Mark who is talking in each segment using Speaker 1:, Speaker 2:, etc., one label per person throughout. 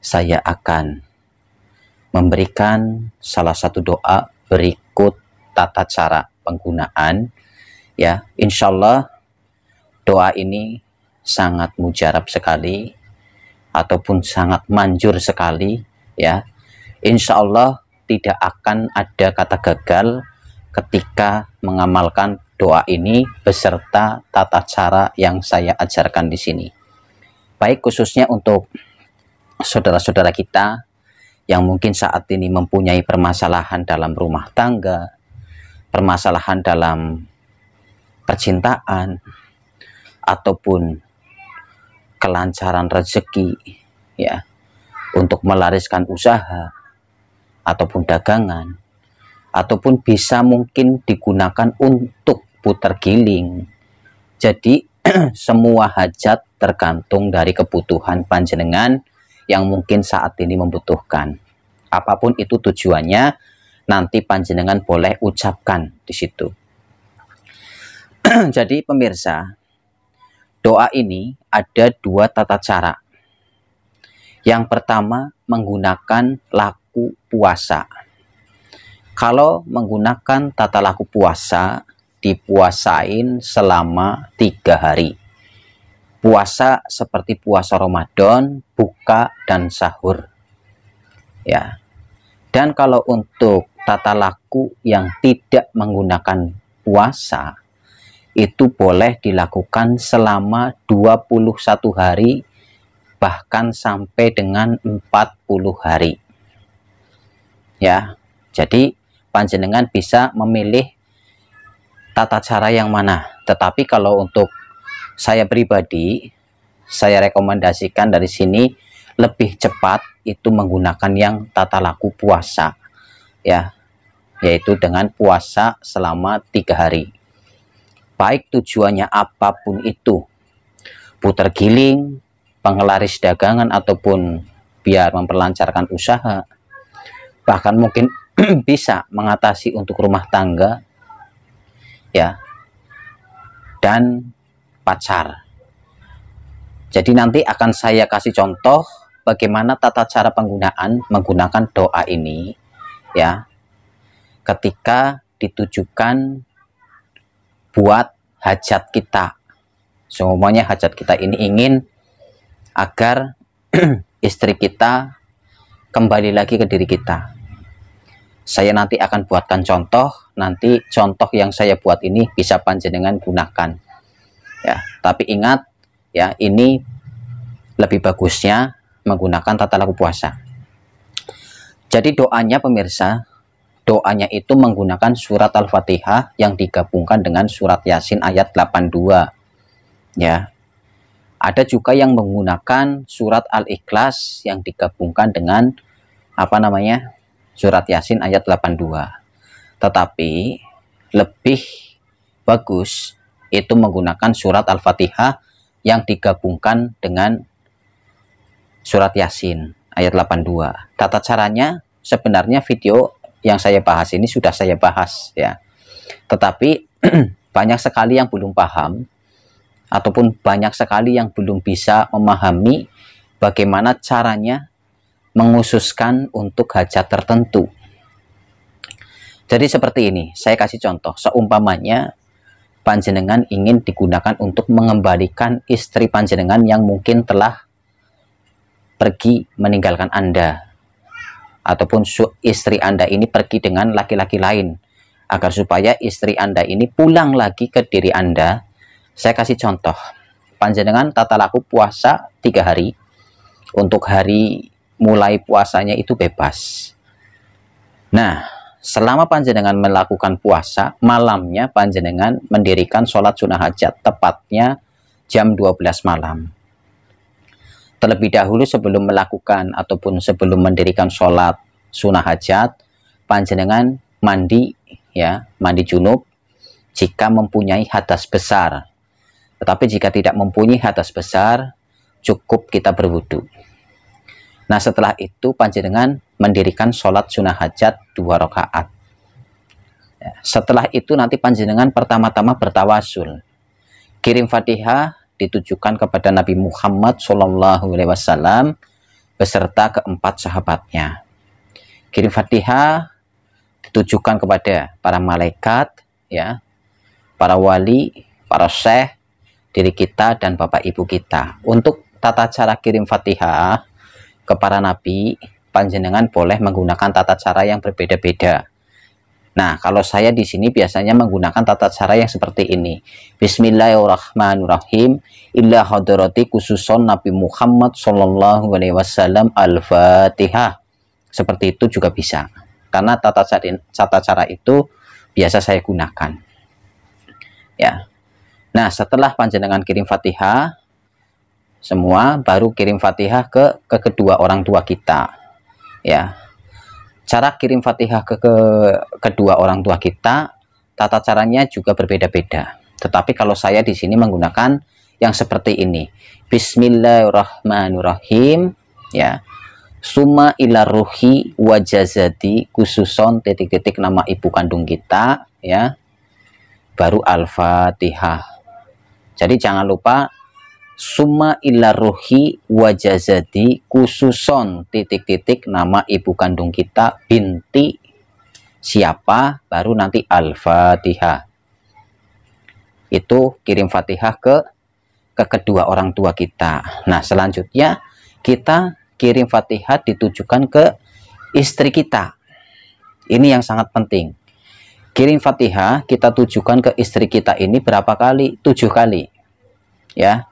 Speaker 1: saya akan memberikan salah satu doa berikut tata cara penggunaan ya insya Allah doa ini sangat mujarab sekali ataupun sangat manjur sekali ya insya Allah tidak akan ada kata gagal ketika mengamalkan doa ini beserta tata cara yang saya ajarkan di sini baik khususnya untuk saudara-saudara kita yang mungkin saat ini mempunyai permasalahan dalam rumah tangga, permasalahan dalam percintaan, ataupun kelancaran rezeki, ya, untuk melariskan usaha, ataupun dagangan, ataupun bisa mungkin digunakan untuk putar giling. Jadi, semua hajat tergantung dari kebutuhan panjenengan yang mungkin saat ini membutuhkan. Apapun itu tujuannya, nanti panjenengan boleh ucapkan di situ. Jadi pemirsa, doa ini ada dua tata cara. Yang pertama menggunakan laku puasa. Kalau menggunakan tata laku puasa, dipuasain selama tiga hari puasa seperti puasa Ramadan, buka dan sahur. Ya. Dan kalau untuk tata laku yang tidak menggunakan puasa itu boleh dilakukan selama 21 hari bahkan sampai dengan 40 hari. Ya. Jadi panjenengan bisa memilih tata cara yang mana. Tetapi kalau untuk saya pribadi saya rekomendasikan dari sini lebih cepat itu menggunakan yang tata laku puasa ya yaitu dengan puasa selama tiga hari baik tujuannya apapun itu putar giling pengelaris dagangan ataupun biar memperlancarkan usaha bahkan mungkin bisa mengatasi untuk rumah tangga ya dan pacar. Jadi nanti akan saya kasih contoh bagaimana tata cara penggunaan menggunakan doa ini ya. Ketika ditujukan buat hajat kita. Semuanya hajat kita ini ingin agar istri kita kembali lagi ke diri kita. Saya nanti akan buatkan contoh, nanti contoh yang saya buat ini bisa panjenengan gunakan ya tapi ingat ya ini lebih bagusnya menggunakan tata laku puasa jadi doanya pemirsa doanya itu menggunakan surat al-fatihah yang digabungkan dengan surat yasin ayat 82 ya ada juga yang menggunakan surat al-ikhlas yang digabungkan dengan apa namanya surat yasin ayat 82 tetapi lebih bagus itu menggunakan surat Al-Fatihah yang digabungkan dengan surat Yasin ayat 82. Tata caranya sebenarnya video yang saya bahas ini sudah saya bahas ya. Tetapi banyak sekali yang belum paham ataupun banyak sekali yang belum bisa memahami bagaimana caranya mengususkan untuk hajat tertentu. Jadi seperti ini, saya kasih contoh. Seumpamanya panjenengan ingin digunakan untuk mengembalikan istri panjenengan yang mungkin telah pergi meninggalkan Anda ataupun istri Anda ini pergi dengan laki-laki lain agar supaya istri Anda ini pulang lagi ke diri Anda saya kasih contoh panjenengan tata laku puasa tiga hari untuk hari mulai puasanya itu bebas nah selama panjenengan melakukan puasa, malamnya panjenengan mendirikan sholat sunnah hajat, tepatnya jam 12 malam. Terlebih dahulu sebelum melakukan ataupun sebelum mendirikan sholat sunnah hajat, panjenengan mandi, ya mandi junub, jika mempunyai hadas besar. Tetapi jika tidak mempunyai hadas besar, cukup kita berwudhu. Nah setelah itu panjenengan mendirikan sholat sunnah hajat dua rakaat. Ya, setelah itu nanti panjenengan pertama-tama bertawasul. Kirim fatihah ditujukan kepada Nabi Muhammad Shallallahu Alaihi beserta keempat sahabatnya. Kirim fatihah ditujukan kepada para malaikat, ya, para wali, para syekh, diri kita dan bapak ibu kita. Untuk tata cara kirim fatihah ke para nabi panjenengan boleh menggunakan tata cara yang berbeda-beda nah kalau saya di sini biasanya menggunakan tata cara yang seperti ini Bismillahirrahmanirrahim illa hadrati khususon Nabi Muhammad Shallallahu Alaihi Wasallam al-fatihah seperti itu juga bisa karena tata cara, tata cara itu biasa saya gunakan ya Nah, setelah panjenengan kirim Fatihah, semua baru kirim Fatihah ke ke kedua orang tua kita ya cara kirim Fatihah ke, ke kedua orang tua kita tata caranya juga berbeda-beda tetapi kalau saya di sini menggunakan yang seperti ini Bismillahirrahmanirrahim ya suma ila ruhi wajazati khususon titik-titik nama ibu kandung kita ya baru al-fatihah jadi jangan lupa summa ilaruhi wajazadi kususon titik-titik nama ibu kandung kita binti siapa baru nanti al-fatihah itu kirim fatihah ke ke kedua orang tua kita nah selanjutnya kita kirim fatihah ditujukan ke istri kita ini yang sangat penting kirim fatihah kita tujukan ke istri kita ini berapa kali tujuh kali ya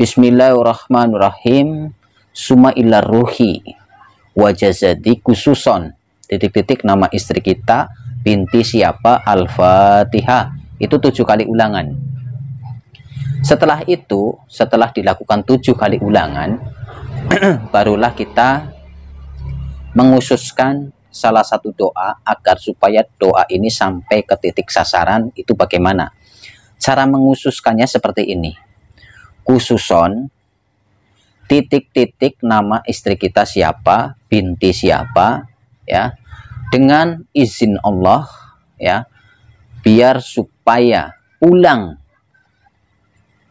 Speaker 1: Bismillahirrahmanirrahim suma ilar ruhi wajazadi kususon, titik-titik nama istri kita binti siapa al-fatihah itu tujuh kali ulangan setelah itu setelah dilakukan tujuh kali ulangan barulah kita mengususkan salah satu doa agar supaya doa ini sampai ke titik sasaran itu bagaimana cara mengususkannya seperti ini khususon titik-titik nama istri kita siapa, binti siapa, ya. Dengan izin Allah, ya. Biar supaya pulang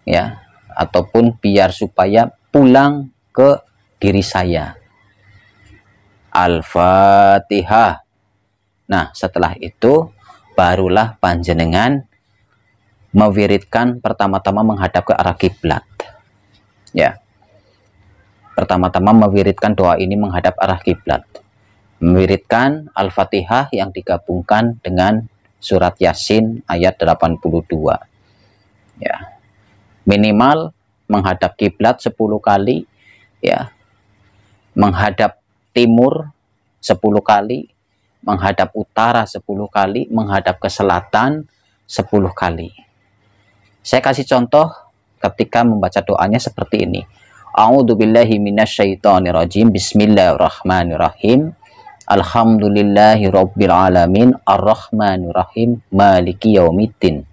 Speaker 1: ya, ataupun biar supaya pulang ke diri saya. Al-Fatihah. Nah, setelah itu barulah panjenengan mewiridkan pertama-tama menghadap ke arah kiblat. Ya. Pertama-tama mewiridkan doa ini menghadap arah kiblat. Mewiridkan Al-Fatihah yang digabungkan dengan surat Yasin ayat 82. Ya. Minimal menghadap kiblat 10 kali ya. Menghadap timur 10 kali, menghadap utara 10 kali, menghadap ke selatan 10 kali. Saya kasih contoh ketika membaca doanya seperti ini. A'udzubillahi minasyaitonirrajim. Bismillahirrahmanirrahim. Alhamdulillahi rabbil alamin arrahmanirrahim maliki yaumiddin.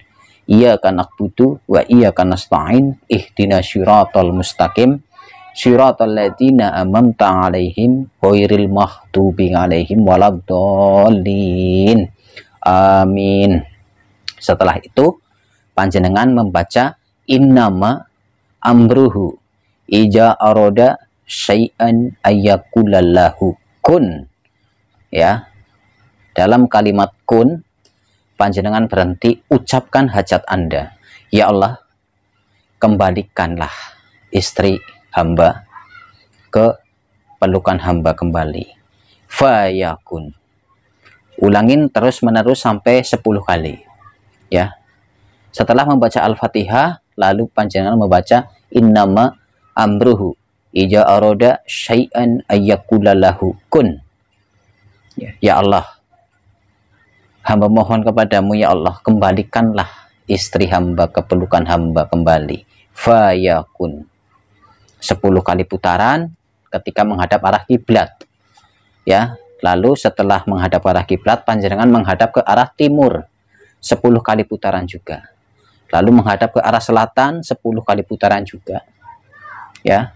Speaker 1: Iyyaka na'budu wa iyyaka nasta'in ihdinash shiratal mustaqim shiratal ladzina amamta 'alaihim ghairil maghdubi 'alaihim waladdallin. Amin. Setelah itu panjenengan membaca innama amruhu ija aroda syai'an ayyakulallahu kun ya dalam kalimat kun panjenengan berhenti ucapkan hajat anda ya Allah kembalikanlah istri hamba ke pelukan hamba kembali fayakun ulangin terus menerus sampai 10 kali ya setelah membaca Al-Fatihah, lalu panjenengan membaca innama amruhu ija aroda syai'an ayyakulalahu kun. Ya, ya Allah, hamba mohon kepadamu ya Allah, kembalikanlah istri hamba kepelukan hamba kembali. Fayakun. Sepuluh kali putaran ketika menghadap arah kiblat. Ya, lalu setelah menghadap arah kiblat, panjenengan menghadap ke arah timur. Sepuluh kali putaran juga lalu menghadap ke arah selatan 10 kali putaran juga ya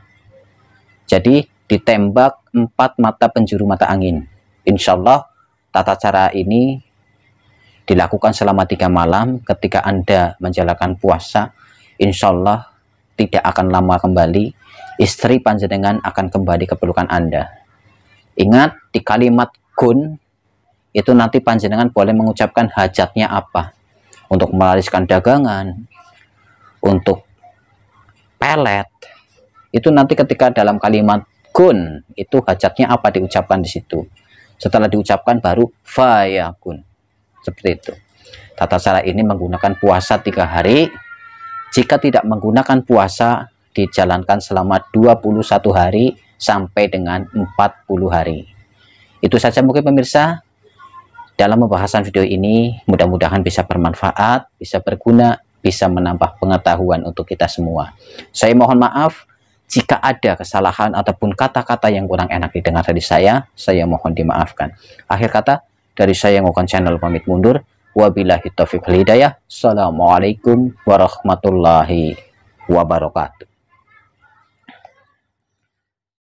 Speaker 1: jadi ditembak empat mata penjuru mata angin Insya Allah tata cara ini dilakukan selama tiga malam ketika Anda menjalankan puasa Insya Allah tidak akan lama kembali istri panjenengan akan kembali ke pelukan Anda ingat di kalimat gun itu nanti panjenengan boleh mengucapkan hajatnya apa untuk melariskan dagangan, untuk pelet, itu nanti ketika dalam kalimat kun, itu hajatnya apa diucapkan di situ. Setelah diucapkan baru fayakun. Seperti itu. Tata cara ini menggunakan puasa tiga hari. Jika tidak menggunakan puasa, dijalankan selama 21 hari sampai dengan 40 hari. Itu saja mungkin pemirsa dalam pembahasan video ini, mudah-mudahan bisa bermanfaat, bisa berguna, bisa menambah pengetahuan untuk kita semua. Saya mohon maaf jika ada kesalahan ataupun kata-kata yang kurang enak didengar dari saya, saya mohon dimaafkan. Akhir kata, dari saya yang akan Channel pamit mundur. Wabillahi taufiq hidayah. Assalamualaikum warahmatullahi wabarakatuh.